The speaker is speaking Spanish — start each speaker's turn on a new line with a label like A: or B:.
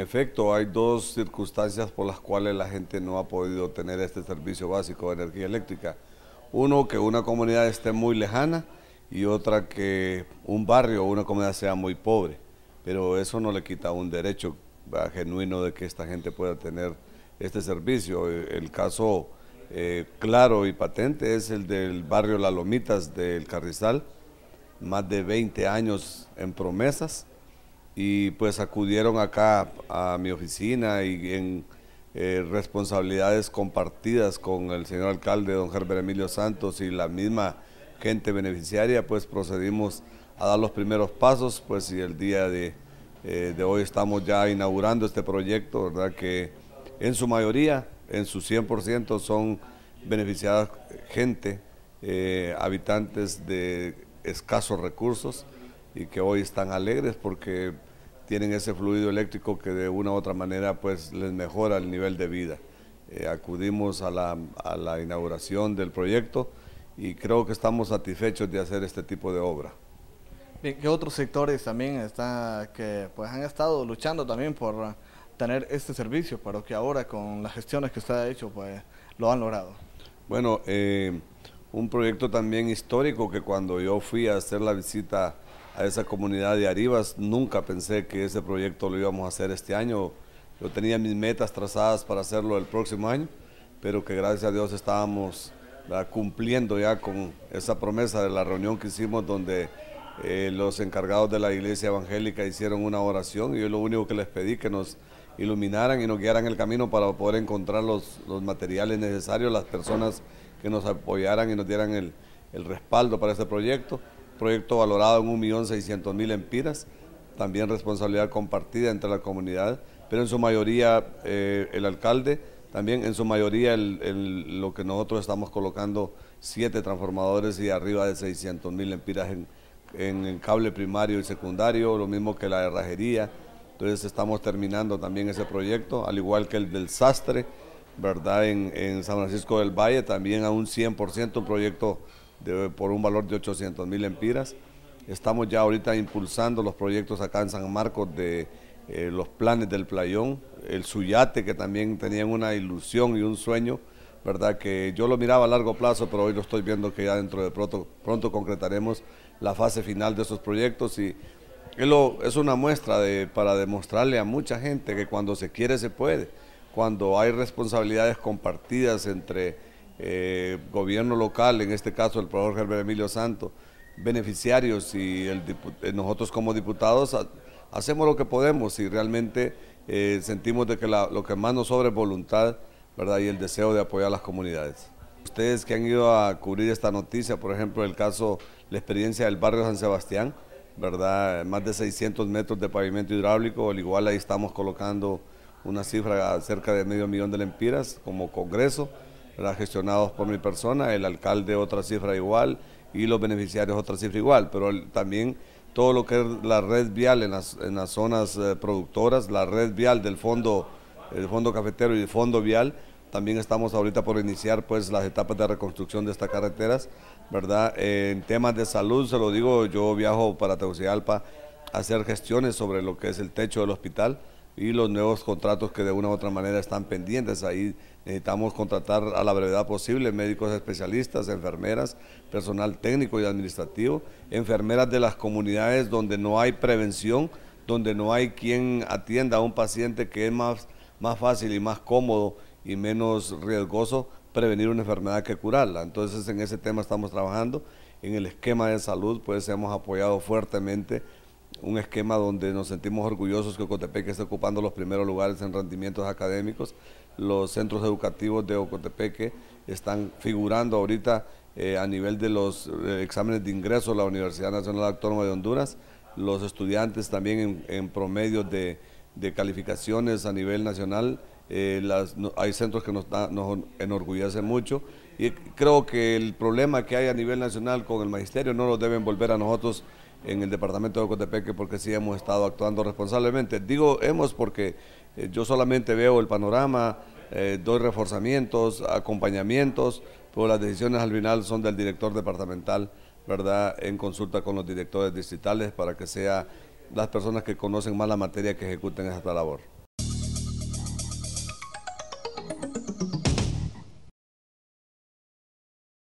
A: efecto, hay dos circunstancias por las cuales la gente no ha podido tener este servicio básico de energía eléctrica. Uno, que una comunidad esté muy lejana y otra, que un barrio o una comunidad sea muy pobre. Pero eso no le quita un derecho genuino de que esta gente pueda tener este servicio. El caso eh, claro y patente es el del barrio la Lomitas del Carrizal, más de 20 años en promesas y pues acudieron acá a mi oficina y en eh, responsabilidades compartidas con el señor alcalde don Gerber Emilio Santos y la misma gente beneficiaria, pues procedimos a dar los primeros pasos, pues y el día de, eh, hoy estamos ya inaugurando este proyecto, ¿verdad? Que en su mayoría, en su 100% son beneficiadas gente, eh, habitantes de escasos recursos y que hoy están alegres porque tienen ese fluido eléctrico que de una u otra manera pues les mejora el nivel de vida. Eh, acudimos a la, a la inauguración del proyecto y creo que estamos satisfechos de hacer este tipo de obra. Bien, ¿qué otros sectores también está, que pues, han estado luchando también por tener este servicio, pero que ahora con las gestiones que usted ha hecho pues lo han logrado? Bueno, eh, un proyecto también histórico que cuando yo fui a hacer la visita a esa comunidad de Arivas. Nunca pensé que ese proyecto lo íbamos a hacer este año. Yo tenía mis metas trazadas para hacerlo el próximo año, pero que gracias a Dios estábamos cumpliendo ya con esa promesa de la reunión que hicimos donde eh, los encargados de la iglesia evangélica hicieron una oración y yo lo único que les pedí que nos iluminaran y nos guiaran el camino para poder encontrar los, materiales necesarios, las personas que nos apoyaran y nos dieran el, el respaldo para ese proyecto proyecto valorado en 1.600.000 empiras, también responsabilidad compartida entre la comunidad, pero en su mayoría eh, el alcalde, también en su mayoría el, lo que nosotros estamos colocando, siete transformadores y arriba de 600.000 empiras en, en el cable primario y secundario, lo mismo que la herrajería. Entonces estamos terminando también ese proyecto, al igual que el del sastre, ¿verdad? En, en San Francisco del Valle, también a un 100% un proyecto por un valor de 800 mil empiras. Estamos ya ahorita impulsando los proyectos acá en San Marcos de eh, los planes del playón, el suyate que también tenían una ilusión y un sueño, ¿verdad? Que yo lo miraba a largo plazo, pero hoy lo estoy viendo que ya dentro de pronto, pronto concretaremos la fase final de esos proyectos y es una muestra de, para demostrarle a mucha gente que cuando se quiere se puede, cuando hay responsabilidades compartidas entre eh, gobierno local, en este caso el profesor Gerber Emilio Santo, beneficiarios y eh, nosotros como diputados hacemos lo que podemos y realmente eh, sentimos de que lo que más nos sobra es voluntad ¿verdad? y el deseo de apoyar a las comunidades. Ustedes que han ido a cubrir esta noticia, por ejemplo, el caso, la experiencia del barrio San Sebastián, ¿verdad? Más de 600 metros de pavimento hidráulico, al igual ahí estamos colocando una cifra cerca de medio millón de lempiras como congreso gestionados por mi persona, el alcalde otra cifra igual y los beneficiarios otra cifra igual, pero también todo lo que es la red vial en las, zonas eh, productoras, la red vial del fondo, el fondo cafetero y el fondo vial, también estamos ahorita por iniciar pues las etapas de reconstrucción de estas carreteras, ¿verdad? en temas de salud, se lo digo, yo viajo para Tegucigalpa a hacer gestiones sobre lo que es el techo del hospital y los nuevos contratos que de una u otra manera están pendientes. Ahí Necesitamos contratar a la brevedad posible médicos especialistas, enfermeras, personal técnico y administrativo, enfermeras de las comunidades donde no hay prevención, donde no hay quien atienda a un paciente que es más, más fácil y más cómodo y menos riesgoso prevenir una enfermedad que curarla. Entonces en ese tema estamos trabajando. En el esquema de salud pues hemos apoyado fuertemente un esquema donde nos sentimos orgullosos que Ocotepeque esté ocupando los primeros lugares en rendimientos académicos. Los centros educativos de Ocotepeque están figurando ahorita eh, a nivel de los eh, exámenes de ingreso a la Universidad Nacional Autónoma de Honduras. Los estudiantes también en, promedio de, calificaciones a nivel nacional. Eh, hay centros que nos, nos enorgullecen mucho y creo que el problema que hay a nivel nacional con el magisterio no lo deben volver a nosotros en el departamento de Cotepeque porque sí hemos estado actuando responsablemente. Digo hemos porque eh, yo solamente veo el panorama, eh, doy reforzamientos, acompañamientos, pero las decisiones al final son del director departamental, ¿verdad? En consulta con los directores distritales para que sean las personas que conocen más la materia que ejecuten esta labor.